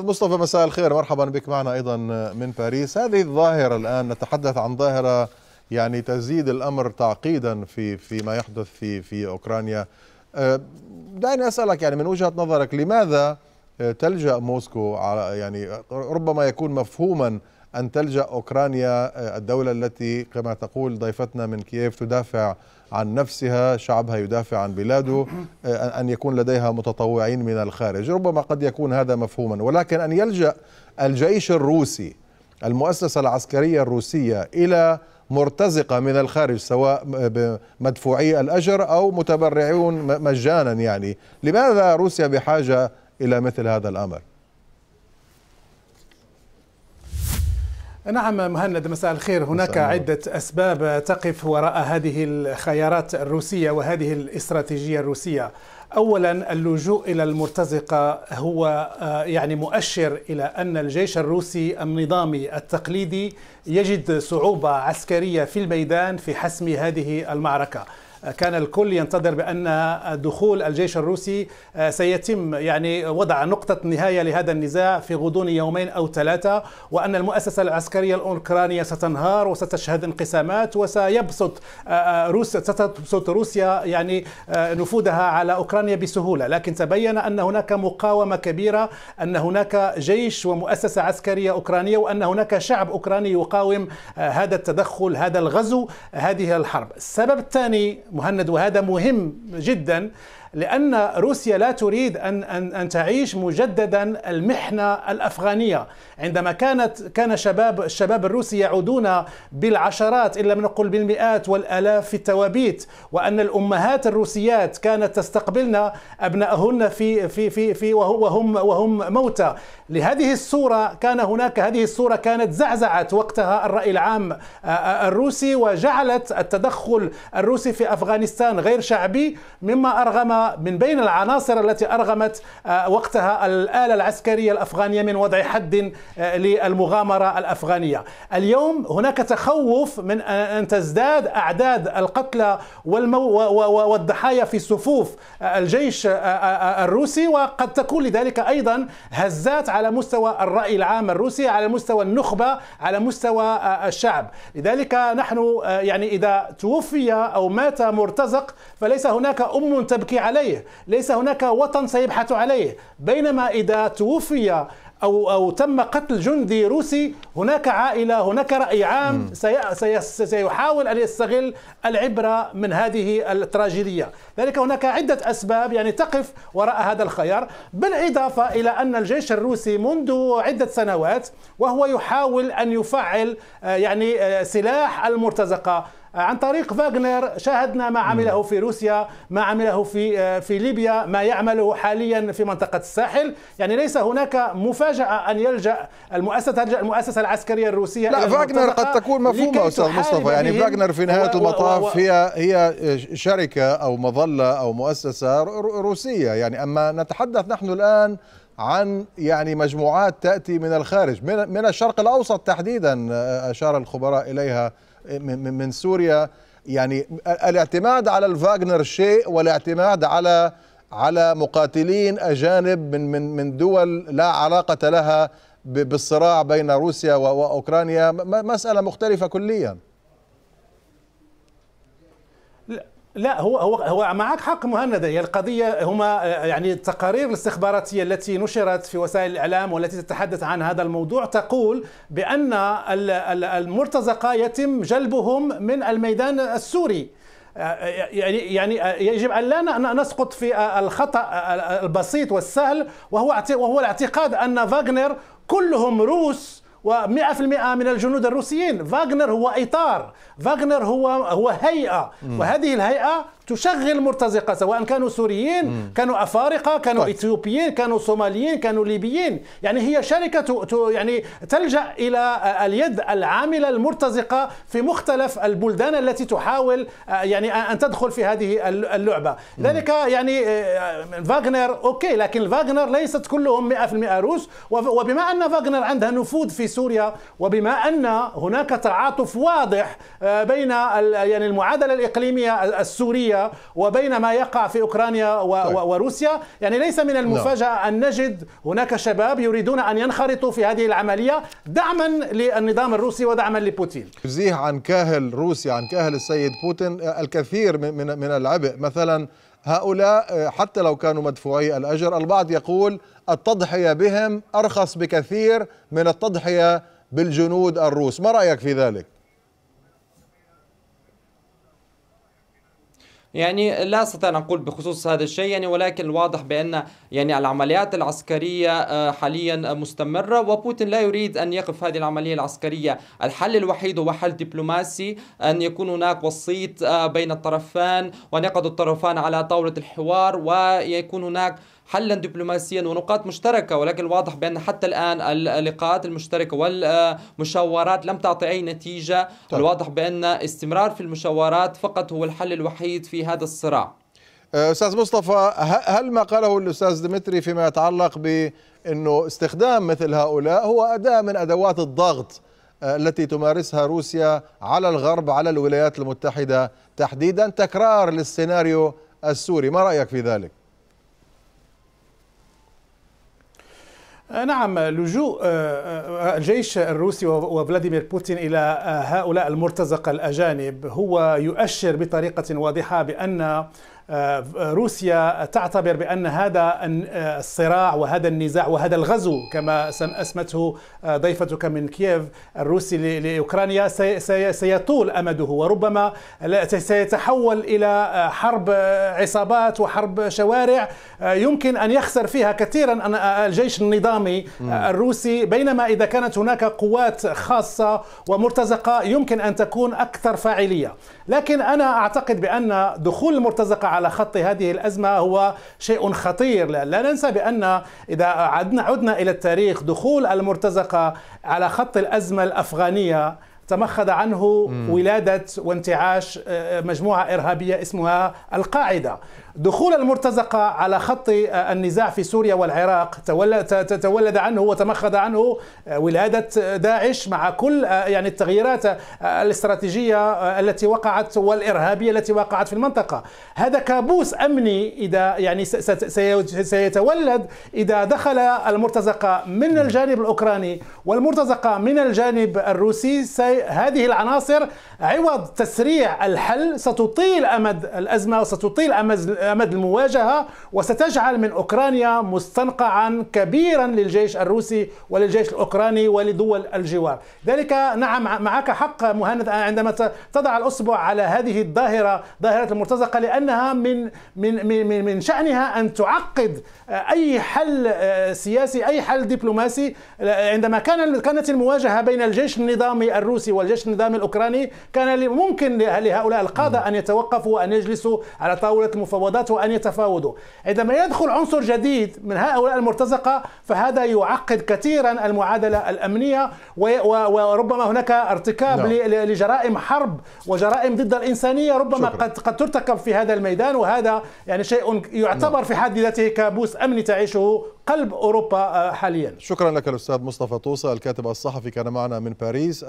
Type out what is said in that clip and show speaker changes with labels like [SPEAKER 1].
[SPEAKER 1] مصطفى مساء الخير مرحبا بك معنا ايضا من باريس هذه الظاهره الان نتحدث عن ظاهره يعني تزيد الامر تعقيدا في فيما يحدث في في اوكرانيا أه، دعني اسالك يعني من وجهه نظرك لماذا آه، تلجا موسكو على يعني ربما يكون مفهوما ان تلجا اوكرانيا آه، الدوله التي كما تقول ضيفتنا من كييف تدافع عن نفسها، شعبها يدافع عن بلاده، آه، ان يكون لديها متطوعين من الخارج، ربما قد يكون هذا مفهوما، ولكن ان يلجا الجيش الروسي المؤسسه العسكريه الروسيه الى مرتزقة من الخارج سواء مدفوعي الأجر أو متبرعون مجانا يعني لماذا روسيا بحاجة إلى مثل هذا الأمر
[SPEAKER 2] نعم مهند مساء الخير هناك مساء عدة أسباب تقف وراء هذه الخيارات الروسية وهذه الاستراتيجية الروسية أولا اللجوء إلى المرتزقة هو آه، يعني مؤشر إلى أن الجيش الروسي النظامي التقليدي يجد صعوبة عسكرية في الميدان في حسم هذه المعركة كان الكل ينتظر بأن دخول الجيش الروسي آه، سيتم يعني وضع نقطة نهاية لهذا النزاع في غضون يومين أو ثلاثة وأن المؤسسة العسكرية الأوكرانية ستنهار وستشهد انقسامات وسيبسط آه، آه، روسيا ستبسط روسيا يعني نفوذها على أوكرانيا بسهولة لكن تبين أن هناك مقاومة كبيرة أن هناك جيش ومؤسسة عسكرية أوكرانية وأن هناك شعب أوكراني يقاوم هذا التدخل هذا الغزو هذه الحرب السبب الثاني مهند وهذا مهم جدا لأن روسيا لا تريد أن أن أن تعيش مجددا المحنة الأفغانية عندما كانت كان شباب الشباب الروسي يعودون بالعشرات إن لم نقل بالمئات والآلاف في التوابيت وأن الأمهات الروسيات كانت تستقبلن أبنائهن في في في في وهم وهم موتى لهذه الصورة كان هناك هذه الصورة كانت زعزعت وقتها الرأي العام الروسي وجعلت التدخل الروسي في أفغانستان غير شعبي مما أرغم من بين العناصر التي أرغمت آه، وقتها الآلة العسكرية الأفغانية من وضع حد آه، للمغامرة الأفغانية اليوم هناك تخوف من أن تزداد أعداد القتلى والضحايا في صفوف آه، الجيش الروسي وقد تكون لذلك أيضا هزات على مستوى الرأي العام الروسي على مستوى النخبة على مستوى الشعب لذلك نحن يعني إذا توفي أو مات مرتزق فليس هناك أم تبكي على عليه ليس هناك وطن سيبحث عليه بينما إذا توفي أو أو تم قتل جندي روسي هناك عائلة هناك رأي عام سيحاول أن يستغل العبرة من هذه التراجيدية ذلك هناك عدة أسباب يعني تقف وراء هذا الخيار بالإضافة إلى أن الجيش الروسي منذ عدة سنوات وهو يحاول أن يفعل آه، يعني آه، سلاح المرتزقة عن طريق فاغنر شاهدنا ما عمله في روسيا ما عمله في آه، في ليبيا ما يعمله حاليا في منطقه الساحل يعني ليس هناك مفاجاه ان يلجا المؤسسه تلجا المؤسسه العسكريه الروسيه لا فاغنر قد تكون مفهومه استاذ مصطفى يعني فاغنر في نهايه المطاف
[SPEAKER 1] هي هي شركه او مظله او مؤسسه روسيه يعني اما نتحدث نحن الان عن يعني مجموعات تاتي من الخارج من الشرق الاوسط تحديدا آه، اشار الخبراء اليها من سوريا يعني الاعتماد على الفاغنر شيء والاعتماد على على مقاتلين اجانب من من من دول لا علاقه لها بالصراع بين روسيا واوكرانيا مساله مختلفه كليا
[SPEAKER 2] لا هو هو هو معك حق مهند هي القضيه هما آه، يعني التقارير الاستخباراتيه التي نشرت في وسائل الاعلام والتي تتحدث عن هذا الموضوع تقول بان المرتزقه يتم جلبهم من الميدان السوري آه، يعني, يعني، آه، يجب ان لا نسقط في الخطا البسيط والسهل وهو وهو الاعتقاد ان فاغنر كلهم روس و100% من الجنود الروسيين فاغنر هو إطار فاغنر هو هو هيئة وهذه الهيئة تشغل مرتزقة سواء كانوا سوريين كانوا أفارقة كانوا طيب. إثيوبيين كانوا صوماليين كانوا ليبيين يعني هي شركة يعني تلجأ إلى اليد العاملة المرتزقة في مختلف البلدان التي تحاول آه، يعني آه، أن تدخل في هذه اللعبة ذلك يعني فاغنر آه، أوكي لكن فاغنر ليست كلهم 100% روس وبما أن فاغنر عندها نفوذ في سوريا وبما ان هناك تعاطف واضح آه، بين يعني المعادله الاقليميه السوريه وبين ما يقع في اوكرانيا طيب. وروسيا يعني ليس من نعم. المفاجاه ان نجد هناك شباب يريدون ان ينخرطوا في هذه العمليه دعما للنظام الروسي ودعما لبوتين
[SPEAKER 1] يزيه عن كاهل روسيا عن كاهل السيد بوتين آه، الكثير من من العبء مثلا هؤلاء آه، حتى لو كانوا مدفوعي الأجر البعض يقول التضحية بهم أرخص بكثير من التضحية بالجنود الروس ما رأيك في ذلك؟
[SPEAKER 2] يعني لا استطيع ان اقول بخصوص هذا الشيء يعني ولكن الواضح بان يعني العمليات العسكريه آه، حاليا مستمره وبوتين لا يريد ان يقف هذه العمليه العسكريه، الحل الوحيد هو حل دبلوماسي ان يكون هناك وسيط آه، بين الطرفان وان يقعد الطرفان على طاوله الحوار ويكون هناك حلا دبلوماسيا ونقاط مشتركة ولكن الواضح بأن حتى الآن اللقاءات المشتركة والمشاورات لم تعطي أي نتيجة طيب. الواضح بأن استمرار في المشاورات فقط هو الحل الوحيد في هذا الصراع
[SPEAKER 1] أه، استاذ مصطفى هل ما قاله الاستاذ ديمتري فيما يتعلق بانه استخدام مثل هؤلاء هو اداه من ادوات الضغط أه، التي تمارسها روسيا على الغرب على الولايات المتحده تحديدا تكرار للسيناريو السوري ما رايك في ذلك
[SPEAKER 2] آه، نعم لجوء آه، آه، الجيش الروسي وفلاديمير بوتين الى هؤلاء المرتزقه الاجانب هو يؤشر بطريقه واضحه بان آه، روسيا تعتبر بأن هذا آه، الصراع وهذا النزاع وهذا الغزو كما اسمته آه، ضيفتك من كييف الروسي لأوكرانيا سيطول أمده وربما سيتحول إلى حرب عصابات وحرب شوارع يمكن أن يخسر فيها كثيرا الجيش النظامي الروسي بينما إذا كانت هناك قوات خاصة ومرتزقة يمكن أن تكون أكثر فاعلية لكن أنا أعتقد بأن دخول المرتزقة على خط هذه الأزمة هو شيء خطير لا ننسى بأن إذا عدنا عدنا إلى التاريخ دخول المرتزقة على خط الأزمة الأفغانية تمخض عنه ولادة وانتعاش آه، مجموعة إرهابية اسمها القاعدة دخول المرتزقة على خط آه، النزاع في سوريا والعراق تولد عنه وتمخض عنه آه، ولادة داعش مع كل آه، يعني التغييرات الاستراتيجية التي وقعت والإرهابية التي وقعت في المنطقة هذا كابوس أمني إذا يعني سيتولد إذا دخل المرتزقة من نعم. الجانب الأوكراني والمرتزقة من الجانب الروسي هذه العناصر عوض تسريع الحل ستطيل أمد الأزمة وستطيل أمد امد المواجهه وستجعل من اوكرانيا مستنقعا كبيرا للجيش الروسي وللجيش الاوكراني ولدول الجوار. ذلك نعم معك حق مهند عندما تضع الاصبع على هذه الظاهره ظاهره المرتزقه لانها من من من من شانها ان تعقد آه، اي حل آه، سياسي اي حل دبلوماسي آه، عندما كان كانت المواجهه بين الجيش النظامي الروسي والجيش النظامي الاوكراني كان ممكن لهؤلاء القاده ان يتوقفوا وان يجلسوا على طاوله المفاوضات المفاوضات وأن يتفاوضوا عندما يدخل عنصر جديد من هؤلاء المرتزقة فهذا يعقد كثيرا المعادلة الأمنية وربما هناك ارتكاب نعم. لا. لجرائم حرب وجرائم ضد الإنسانية ربما شكرا. قد قد ترتكب في هذا الميدان وهذا يعني شيء
[SPEAKER 1] يعتبر لا. نعم. في حد ذاته كابوس أمني تعيشه قلب أوروبا آه، حاليا شكرا لك الأستاذ مصطفى طوسة الكاتب الصحفي كان معنا من باريس